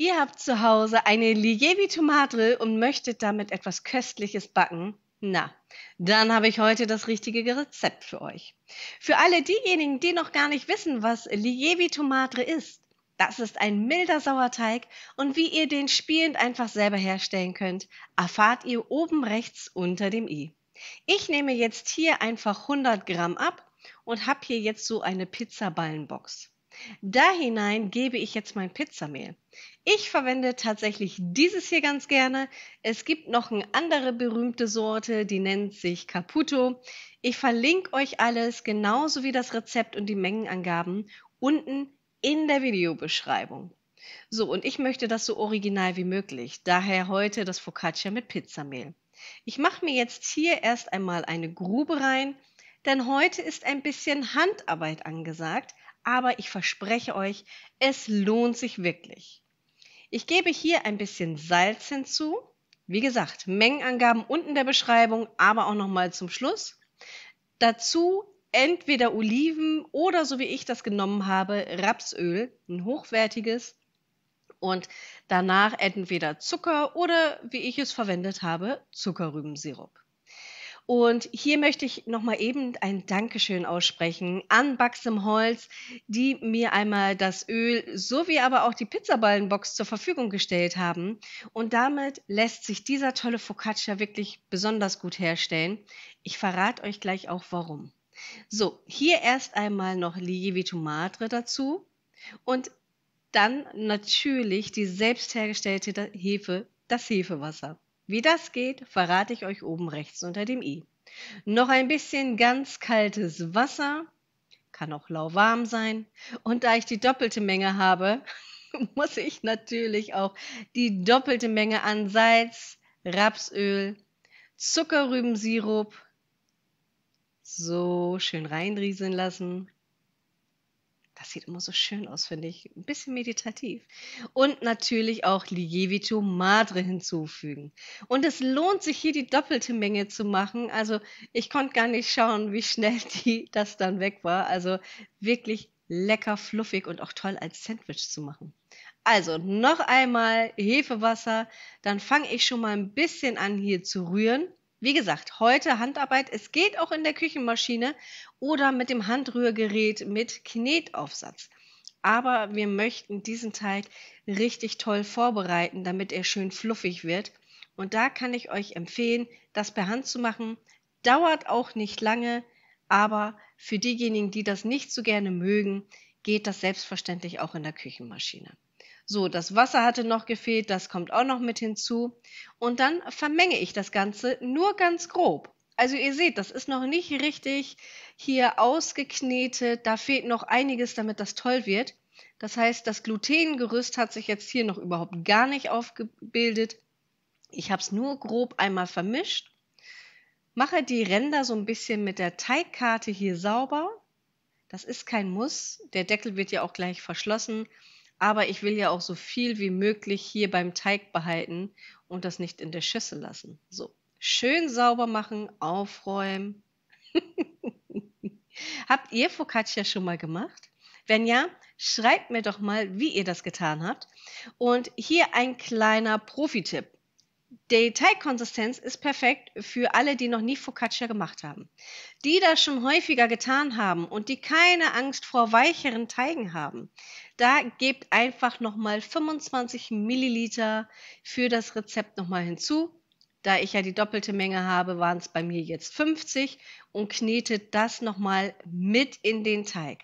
Ihr habt zu Hause eine Liegevi Tomatl und möchtet damit etwas Köstliches backen? Na, dann habe ich heute das richtige Rezept für euch. Für alle diejenigen, die noch gar nicht wissen, was Liegevi Tomatre ist, das ist ein milder Sauerteig und wie ihr den spielend einfach selber herstellen könnt, erfahrt ihr oben rechts unter dem i. Ich nehme jetzt hier einfach 100 Gramm ab und habe hier jetzt so eine Pizzaballenbox. Da hinein gebe ich jetzt mein Pizzamehl. Ich verwende tatsächlich dieses hier ganz gerne. Es gibt noch eine andere berühmte Sorte, die nennt sich Caputo. Ich verlinke euch alles, genauso wie das Rezept und die Mengenangaben, unten in der Videobeschreibung. So, und ich möchte das so original wie möglich, daher heute das Focaccia mit Pizzamehl. Ich mache mir jetzt hier erst einmal eine Grube rein, denn heute ist ein bisschen Handarbeit angesagt, aber ich verspreche euch, es lohnt sich wirklich. Ich gebe hier ein bisschen Salz hinzu. Wie gesagt, Mengenangaben unten der Beschreibung, aber auch nochmal zum Schluss. Dazu entweder Oliven oder, so wie ich das genommen habe, Rapsöl, ein hochwertiges. Und danach entweder Zucker oder, wie ich es verwendet habe, Zuckerrübensirup. Und hier möchte ich nochmal eben ein Dankeschön aussprechen an Baxim Holz, die mir einmal das Öl sowie aber auch die Pizzaballenbox zur Verfügung gestellt haben. Und damit lässt sich dieser tolle Focaccia wirklich besonders gut herstellen. Ich verrate euch gleich auch warum. So, hier erst einmal noch Lievito Madre dazu und dann natürlich die selbst hergestellte Hefe, das Hefewasser. Wie das geht, verrate ich euch oben rechts unter dem i. Noch ein bisschen ganz kaltes Wasser, kann auch lauwarm sein. Und da ich die doppelte Menge habe, muss ich natürlich auch die doppelte Menge an Salz, Rapsöl, Zuckerrübensirup so schön reinrieseln lassen. Das sieht immer so schön aus, finde ich. Ein bisschen meditativ. Und natürlich auch Lievito Madre hinzufügen. Und es lohnt sich hier die doppelte Menge zu machen. Also ich konnte gar nicht schauen, wie schnell die, das dann weg war. Also wirklich lecker, fluffig und auch toll als Sandwich zu machen. Also noch einmal Hefewasser, dann fange ich schon mal ein bisschen an hier zu rühren wie gesagt, heute Handarbeit. Es geht auch in der Küchenmaschine oder mit dem Handrührgerät mit Knetaufsatz. Aber wir möchten diesen Teig richtig toll vorbereiten, damit er schön fluffig wird. Und da kann ich euch empfehlen, das per Hand zu machen. Dauert auch nicht lange, aber für diejenigen, die das nicht so gerne mögen, geht das selbstverständlich auch in der Küchenmaschine. So, das Wasser hatte noch gefehlt, das kommt auch noch mit hinzu. Und dann vermenge ich das Ganze nur ganz grob. Also ihr seht, das ist noch nicht richtig hier ausgeknetet, da fehlt noch einiges, damit das toll wird. Das heißt, das Glutengerüst hat sich jetzt hier noch überhaupt gar nicht aufgebildet. Ich habe es nur grob einmal vermischt, mache die Ränder so ein bisschen mit der Teigkarte hier sauber. Das ist kein Muss, der Deckel wird ja auch gleich verschlossen. Aber ich will ja auch so viel wie möglich hier beim Teig behalten und das nicht in der Schüssel lassen. So, schön sauber machen, aufräumen. habt ihr Focaccia schon mal gemacht? Wenn ja, schreibt mir doch mal, wie ihr das getan habt. Und hier ein kleiner Profi-Tipp. Die Teigkonsistenz ist perfekt für alle, die noch nie Focaccia gemacht haben. Die das schon häufiger getan haben und die keine Angst vor weicheren Teigen haben, da gebt einfach nochmal 25 Milliliter für das Rezept nochmal hinzu. Da ich ja die doppelte Menge habe, waren es bei mir jetzt 50 und knetet das nochmal mit in den Teig.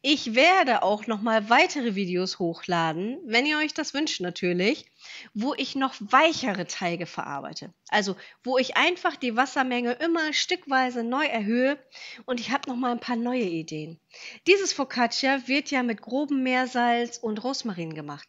Ich werde auch noch mal weitere Videos hochladen, wenn ihr euch das wünscht natürlich, wo ich noch weichere Teige verarbeite. Also, wo ich einfach die Wassermenge immer stückweise neu erhöhe und ich habe noch mal ein paar neue Ideen. Dieses Focaccia wird ja mit grobem Meersalz und Rosmarin gemacht.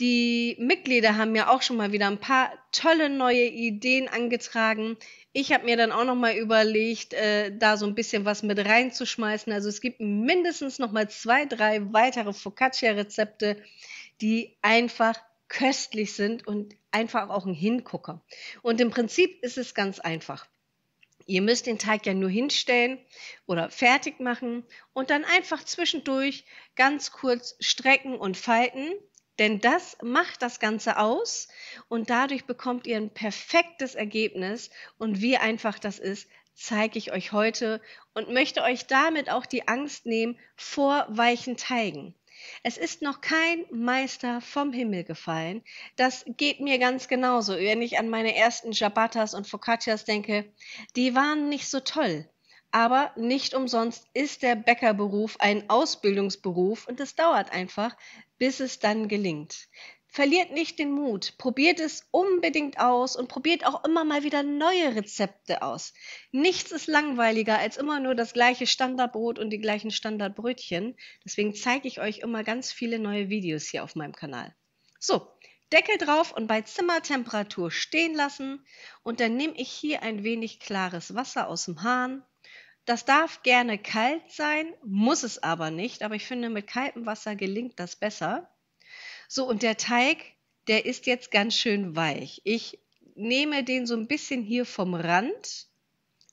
Die Mitglieder haben mir ja auch schon mal wieder ein paar tolle neue Ideen angetragen, ich habe mir dann auch noch mal überlegt, äh, da so ein bisschen was mit reinzuschmeißen. Also es gibt mindestens noch mal zwei, drei weitere Focaccia-Rezepte, die einfach köstlich sind und einfach auch ein Hingucker. Und im Prinzip ist es ganz einfach. Ihr müsst den Teig ja nur hinstellen oder fertig machen und dann einfach zwischendurch ganz kurz strecken und falten denn das macht das Ganze aus und dadurch bekommt ihr ein perfektes Ergebnis. Und wie einfach das ist, zeige ich euch heute und möchte euch damit auch die Angst nehmen vor weichen Teigen. Es ist noch kein Meister vom Himmel gefallen. Das geht mir ganz genauso, wenn ich an meine ersten Ciabattas und Focaccias denke. Die waren nicht so toll. Aber nicht umsonst ist der Bäckerberuf ein Ausbildungsberuf und es dauert einfach, bis es dann gelingt. Verliert nicht den Mut, probiert es unbedingt aus und probiert auch immer mal wieder neue Rezepte aus. Nichts ist langweiliger als immer nur das gleiche Standardbrot und die gleichen Standardbrötchen. Deswegen zeige ich euch immer ganz viele neue Videos hier auf meinem Kanal. So, Deckel drauf und bei Zimmertemperatur stehen lassen und dann nehme ich hier ein wenig klares Wasser aus dem Hahn das darf gerne kalt sein, muss es aber nicht. Aber ich finde, mit kaltem Wasser gelingt das besser. So, und der Teig, der ist jetzt ganz schön weich. Ich nehme den so ein bisschen hier vom Rand.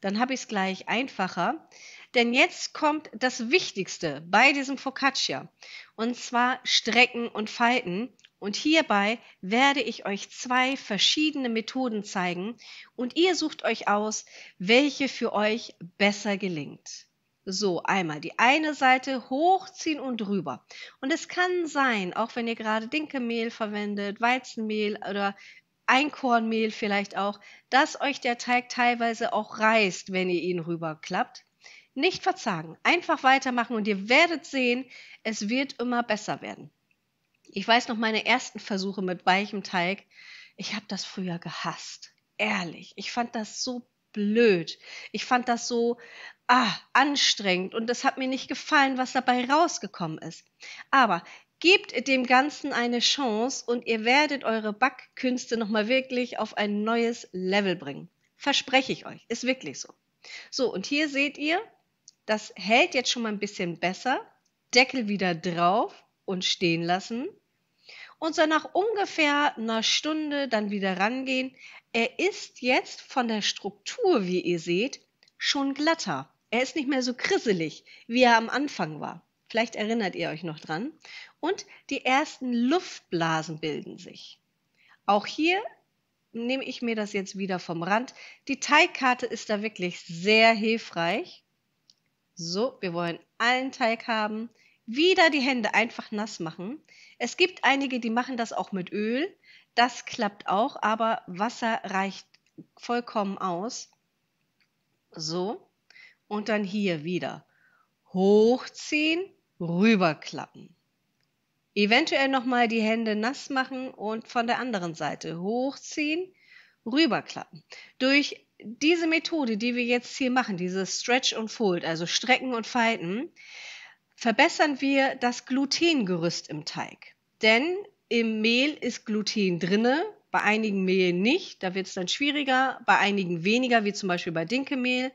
Dann habe ich es gleich einfacher. Denn jetzt kommt das Wichtigste bei diesem Focaccia. Und zwar Strecken und Falten. Und hierbei werde ich euch zwei verschiedene Methoden zeigen und ihr sucht euch aus, welche für euch besser gelingt. So, einmal die eine Seite hochziehen und rüber. Und es kann sein, auch wenn ihr gerade Dinkemehl verwendet, Weizenmehl oder Einkornmehl vielleicht auch, dass euch der Teig teilweise auch reißt, wenn ihr ihn rüberklappt. Nicht verzagen, einfach weitermachen und ihr werdet sehen, es wird immer besser werden. Ich weiß noch meine ersten Versuche mit weichem Teig. Ich habe das früher gehasst. Ehrlich. Ich fand das so blöd. Ich fand das so ah, anstrengend und es hat mir nicht gefallen, was dabei rausgekommen ist. Aber gebt dem Ganzen eine Chance und ihr werdet eure Backkünste nochmal wirklich auf ein neues Level bringen. Verspreche ich euch. Ist wirklich so. So, und hier seht ihr, das hält jetzt schon mal ein bisschen besser. Deckel wieder drauf und stehen lassen und soll nach ungefähr einer Stunde dann wieder rangehen. Er ist jetzt von der Struktur, wie ihr seht, schon glatter. Er ist nicht mehr so krisselig, wie er am Anfang war. Vielleicht erinnert ihr euch noch dran. Und die ersten Luftblasen bilden sich. Auch hier nehme ich mir das jetzt wieder vom Rand. Die Teigkarte ist da wirklich sehr hilfreich. So, wir wollen allen Teig haben. Wieder die Hände einfach nass machen. Es gibt einige, die machen das auch mit Öl. Das klappt auch, aber Wasser reicht vollkommen aus. So. Und dann hier wieder. Hochziehen, rüberklappen. Eventuell nochmal die Hände nass machen und von der anderen Seite hochziehen, rüberklappen. Durch diese Methode, die wir jetzt hier machen, dieses Stretch und Fold, also Strecken und Falten, verbessern wir das Glutengerüst im Teig. Denn im Mehl ist Gluten drinne, bei einigen Mehlen nicht, da wird es dann schwieriger, bei einigen weniger, wie zum Beispiel bei Dinkemehl.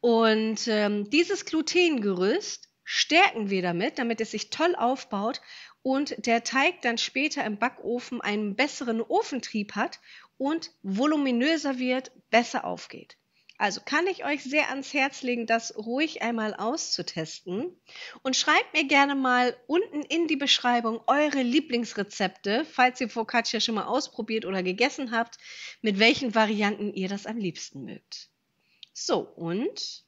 Und ähm, dieses Glutengerüst stärken wir damit, damit es sich toll aufbaut und der Teig dann später im Backofen einen besseren Ofentrieb hat und voluminöser wird, besser aufgeht. Also kann ich euch sehr ans Herz legen, das ruhig einmal auszutesten. Und schreibt mir gerne mal unten in die Beschreibung eure Lieblingsrezepte, falls ihr Focaccia schon mal ausprobiert oder gegessen habt, mit welchen Varianten ihr das am liebsten mögt. So, und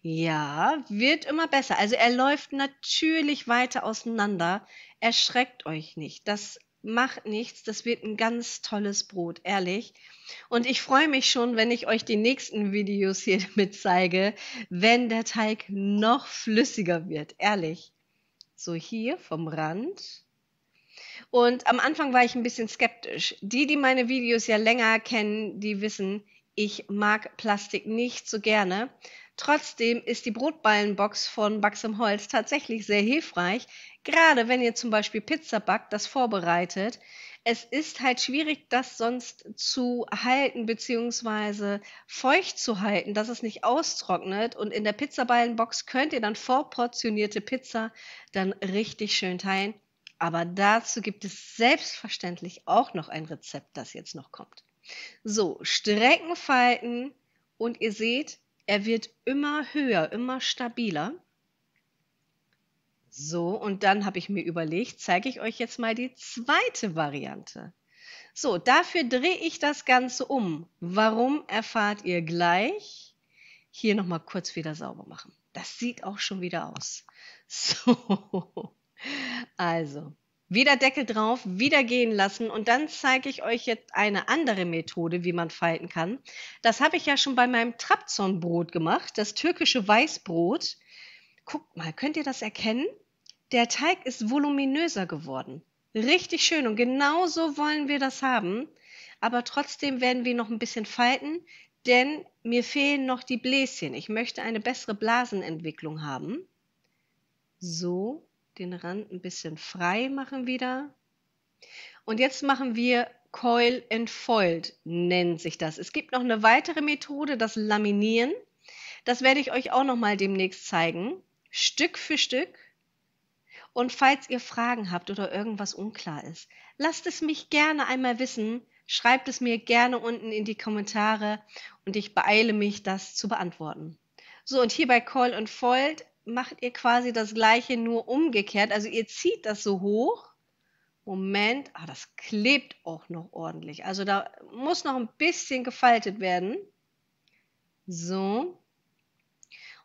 ja, wird immer besser. Also er läuft natürlich weiter auseinander. Erschreckt euch nicht. Das macht nichts, das wird ein ganz tolles Brot, ehrlich. Und ich freue mich schon, wenn ich euch die nächsten Videos hier mit zeige, wenn der Teig noch flüssiger wird, ehrlich. So hier vom Rand. Und am Anfang war ich ein bisschen skeptisch. Die, die meine Videos ja länger kennen, die wissen, ich mag Plastik nicht so gerne, Trotzdem ist die Brotballenbox von Bugs im Holz tatsächlich sehr hilfreich, gerade wenn ihr zum Beispiel Pizza backt, das vorbereitet. Es ist halt schwierig, das sonst zu halten bzw. feucht zu halten, dass es nicht austrocknet. Und in der Pizzaballenbox könnt ihr dann vorportionierte Pizza dann richtig schön teilen. Aber dazu gibt es selbstverständlich auch noch ein Rezept, das jetzt noch kommt. So, Strecken falten und ihr seht, er wird immer höher, immer stabiler. So, und dann habe ich mir überlegt, zeige ich euch jetzt mal die zweite Variante. So, dafür drehe ich das Ganze um. Warum erfahrt ihr gleich? Hier nochmal kurz wieder sauber machen. Das sieht auch schon wieder aus. So, also, wieder Deckel drauf, wieder gehen lassen und dann zeige ich euch jetzt eine andere Methode, wie man falten kann. Das habe ich ja schon bei meinem Trabzonbrot gemacht, das türkische Weißbrot. Guckt mal, könnt ihr das erkennen? Der Teig ist voluminöser geworden. Richtig schön und genau so wollen wir das haben. Aber trotzdem werden wir noch ein bisschen falten, denn mir fehlen noch die Bläschen. Ich möchte eine bessere Blasenentwicklung haben. So den Rand ein bisschen frei machen wieder. Und jetzt machen wir Coil and Foiled, nennt sich das. Es gibt noch eine weitere Methode, das Laminieren. Das werde ich euch auch noch mal demnächst zeigen, Stück für Stück. Und falls ihr Fragen habt oder irgendwas unklar ist, lasst es mich gerne einmal wissen. Schreibt es mir gerne unten in die Kommentare und ich beeile mich, das zu beantworten. So, und hier bei Call und Fold macht ihr quasi das gleiche nur umgekehrt. Also ihr zieht das so hoch. Moment, ah, das klebt auch noch ordentlich. Also da muss noch ein bisschen gefaltet werden. So.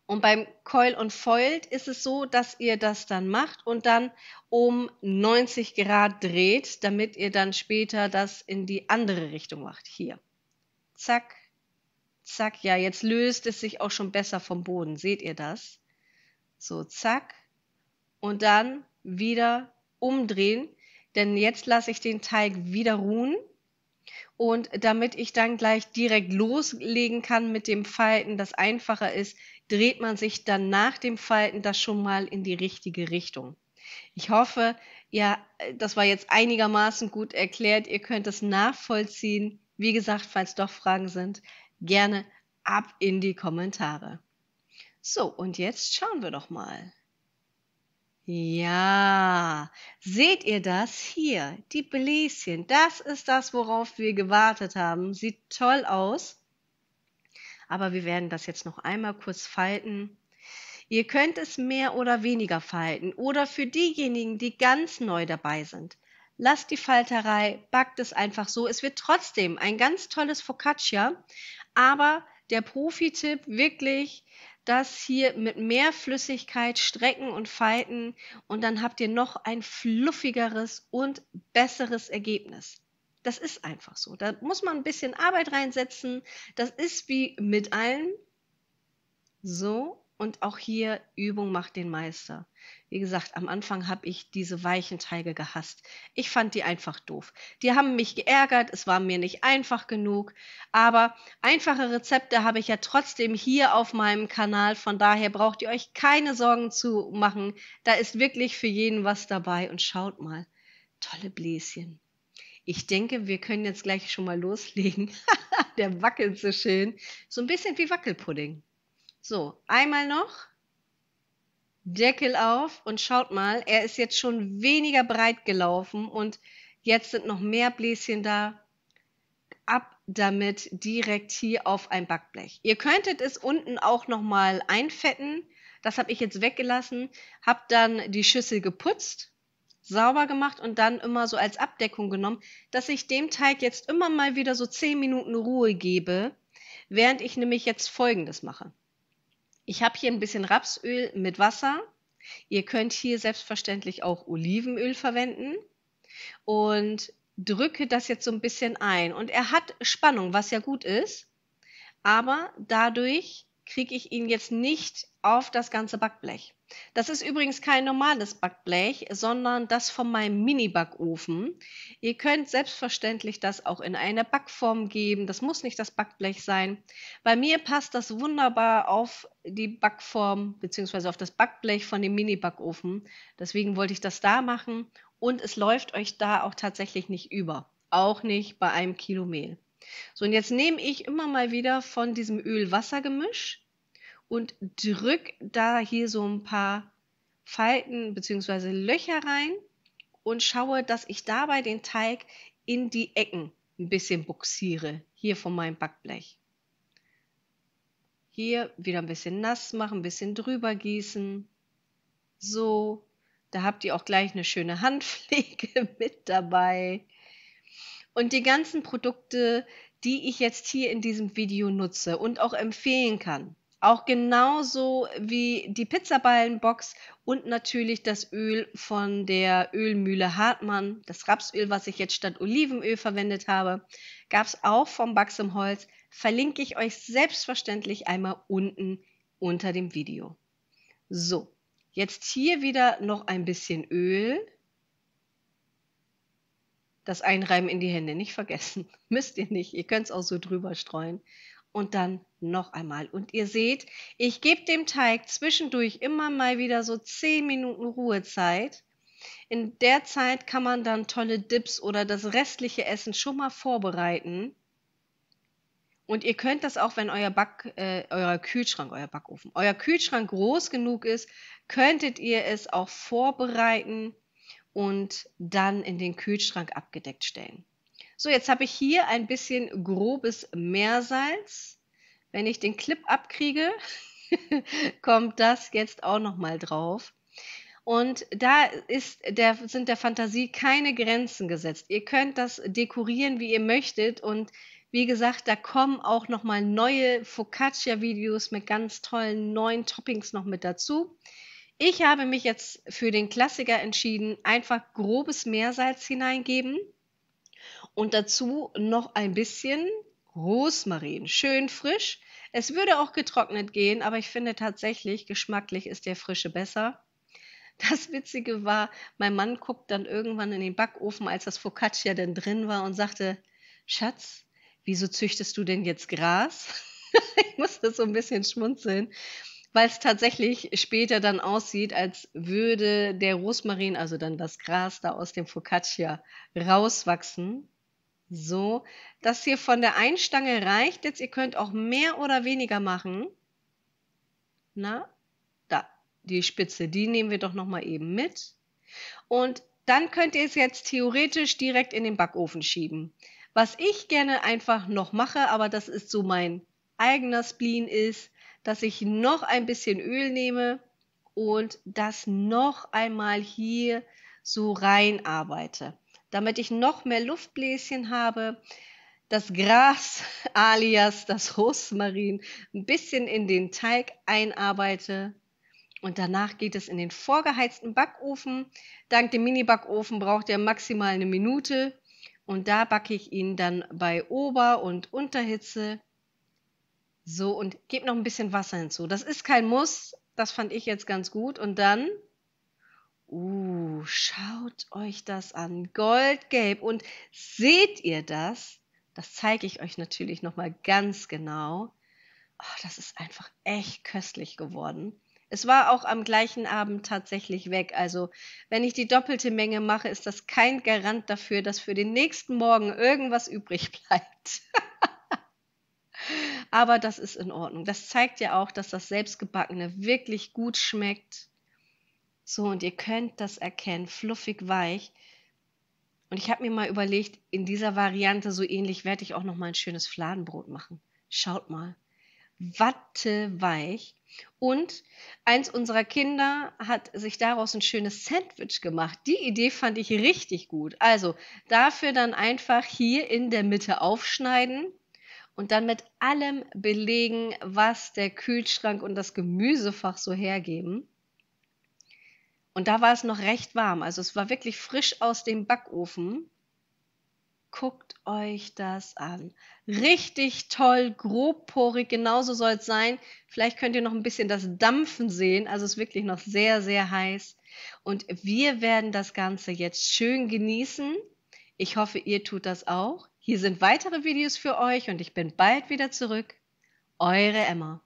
Und beim Coil und Foiled ist es so, dass ihr das dann macht und dann um 90 Grad dreht, damit ihr dann später das in die andere Richtung macht. Hier. Zack, zack. Ja, jetzt löst es sich auch schon besser vom Boden. Seht ihr das? So, zack. Und dann wieder umdrehen, denn jetzt lasse ich den Teig wieder ruhen. Und damit ich dann gleich direkt loslegen kann mit dem Falten, das einfacher ist, dreht man sich dann nach dem Falten das schon mal in die richtige Richtung. Ich hoffe, ja, das war jetzt einigermaßen gut erklärt. Ihr könnt es nachvollziehen. Wie gesagt, falls doch Fragen sind, gerne ab in die Kommentare. So, und jetzt schauen wir doch mal. Ja, seht ihr das hier? Die Bläschen, das ist das, worauf wir gewartet haben. Sieht toll aus. Aber wir werden das jetzt noch einmal kurz falten. Ihr könnt es mehr oder weniger falten oder für diejenigen, die ganz neu dabei sind. Lasst die Falterei, backt es einfach so. Es wird trotzdem ein ganz tolles Focaccia, aber der Profi-Tipp wirklich das hier mit mehr Flüssigkeit strecken und falten und dann habt ihr noch ein fluffigeres und besseres Ergebnis. Das ist einfach so. Da muss man ein bisschen Arbeit reinsetzen. Das ist wie mit allem so und auch hier, Übung macht den Meister. Wie gesagt, am Anfang habe ich diese weichen Teige gehasst. Ich fand die einfach doof. Die haben mich geärgert, es war mir nicht einfach genug. Aber einfache Rezepte habe ich ja trotzdem hier auf meinem Kanal. Von daher braucht ihr euch keine Sorgen zu machen. Da ist wirklich für jeden was dabei. Und schaut mal, tolle Bläschen. Ich denke, wir können jetzt gleich schon mal loslegen. Der wackelt so schön. So ein bisschen wie Wackelpudding. So, einmal noch. Deckel auf und schaut mal, er ist jetzt schon weniger breit gelaufen und jetzt sind noch mehr Bläschen da. Ab damit direkt hier auf ein Backblech. Ihr könntet es unten auch nochmal einfetten. Das habe ich jetzt weggelassen. Habe dann die Schüssel geputzt, sauber gemacht und dann immer so als Abdeckung genommen, dass ich dem Teig jetzt immer mal wieder so 10 Minuten Ruhe gebe, während ich nämlich jetzt Folgendes mache. Ich habe hier ein bisschen Rapsöl mit Wasser. Ihr könnt hier selbstverständlich auch Olivenöl verwenden und drücke das jetzt so ein bisschen ein. Und er hat Spannung, was ja gut ist, aber dadurch kriege ich ihn jetzt nicht auf das ganze Backblech. Das ist übrigens kein normales Backblech, sondern das von meinem Mini-Backofen. Ihr könnt selbstverständlich das auch in eine Backform geben. Das muss nicht das Backblech sein. Bei mir passt das wunderbar auf die Backform bzw. auf das Backblech von dem Mini-Backofen. Deswegen wollte ich das da machen und es läuft euch da auch tatsächlich nicht über. Auch nicht bei einem Kilo Mehl. So, und jetzt nehme ich immer mal wieder von diesem Öl-Wasser-Gemisch und drück da hier so ein paar Falten bzw. Löcher rein und schaue, dass ich dabei den Teig in die Ecken ein bisschen buxiere, hier von meinem Backblech. Hier wieder ein bisschen nass machen, ein bisschen drüber gießen. So, da habt ihr auch gleich eine schöne Handpflege mit dabei. Und die ganzen Produkte, die ich jetzt hier in diesem Video nutze und auch empfehlen kann, auch genauso wie die Pizzaballenbox und natürlich das Öl von der Ölmühle Hartmann, das Rapsöl, was ich jetzt statt Olivenöl verwendet habe, gab es auch vom Bugs im Holz. Verlinke ich euch selbstverständlich einmal unten unter dem Video. So, jetzt hier wieder noch ein bisschen Öl. Das Einreiben in die Hände nicht vergessen. Müsst ihr nicht. Ihr könnt es auch so drüber streuen und dann noch einmal. Und ihr seht, ich gebe dem Teig zwischendurch immer mal wieder so 10 Minuten Ruhezeit. In der Zeit kann man dann tolle Dips oder das restliche Essen schon mal vorbereiten. Und ihr könnt das auch, wenn euer Back, äh, euer Kühlschrank, euer Backofen, euer Kühlschrank groß genug ist, könntet ihr es auch vorbereiten und dann in den Kühlschrank abgedeckt stellen. So, jetzt habe ich hier ein bisschen grobes Meersalz. Wenn ich den Clip abkriege, kommt das jetzt auch nochmal drauf. Und da ist der, sind der Fantasie keine Grenzen gesetzt. Ihr könnt das dekorieren, wie ihr möchtet. Und wie gesagt, da kommen auch nochmal neue Focaccia-Videos mit ganz tollen neuen Toppings noch mit dazu. Ich habe mich jetzt für den Klassiker entschieden, einfach grobes Meersalz hineingeben und dazu noch ein bisschen Rosmarin, schön frisch. Es würde auch getrocknet gehen, aber ich finde tatsächlich, geschmacklich ist der frische besser. Das Witzige war, mein Mann guckt dann irgendwann in den Backofen, als das Focaccia denn drin war und sagte, Schatz, wieso züchtest du denn jetzt Gras? ich musste so ein bisschen schmunzeln, weil es tatsächlich später dann aussieht, als würde der Rosmarin, also dann das Gras da aus dem Focaccia rauswachsen. So, das hier von der einen Stange reicht jetzt. Ihr könnt auch mehr oder weniger machen. Na, da, die Spitze, die nehmen wir doch nochmal eben mit. Und dann könnt ihr es jetzt theoretisch direkt in den Backofen schieben. Was ich gerne einfach noch mache, aber das ist so mein eigener Spleen ist, dass ich noch ein bisschen Öl nehme und das noch einmal hier so rein arbeite damit ich noch mehr Luftbläschen habe, das Gras alias das Rosmarin ein bisschen in den Teig einarbeite. Und danach geht es in den vorgeheizten Backofen. Dank dem Mini-Backofen braucht er maximal eine Minute. Und da backe ich ihn dann bei Ober- und Unterhitze. So, und gebe noch ein bisschen Wasser hinzu. Das ist kein Muss. Das fand ich jetzt ganz gut. Und dann Uh, schaut euch das an, goldgelb. Und seht ihr das? Das zeige ich euch natürlich nochmal ganz genau. Oh, das ist einfach echt köstlich geworden. Es war auch am gleichen Abend tatsächlich weg. Also wenn ich die doppelte Menge mache, ist das kein Garant dafür, dass für den nächsten Morgen irgendwas übrig bleibt. Aber das ist in Ordnung. Das zeigt ja auch, dass das Selbstgebackene wirklich gut schmeckt so, und ihr könnt das erkennen, fluffig weich. Und ich habe mir mal überlegt, in dieser Variante so ähnlich werde ich auch noch mal ein schönes Fladenbrot machen. Schaut mal. Watte weich. Und eins unserer Kinder hat sich daraus ein schönes Sandwich gemacht. Die Idee fand ich richtig gut. Also dafür dann einfach hier in der Mitte aufschneiden und dann mit allem belegen, was der Kühlschrank und das Gemüsefach so hergeben. Und da war es noch recht warm, also es war wirklich frisch aus dem Backofen. Guckt euch das an. Richtig toll, grobporig, genauso soll es sein. Vielleicht könnt ihr noch ein bisschen das Dampfen sehen, also es ist wirklich noch sehr, sehr heiß. Und wir werden das Ganze jetzt schön genießen. Ich hoffe, ihr tut das auch. Hier sind weitere Videos für euch und ich bin bald wieder zurück. Eure Emma.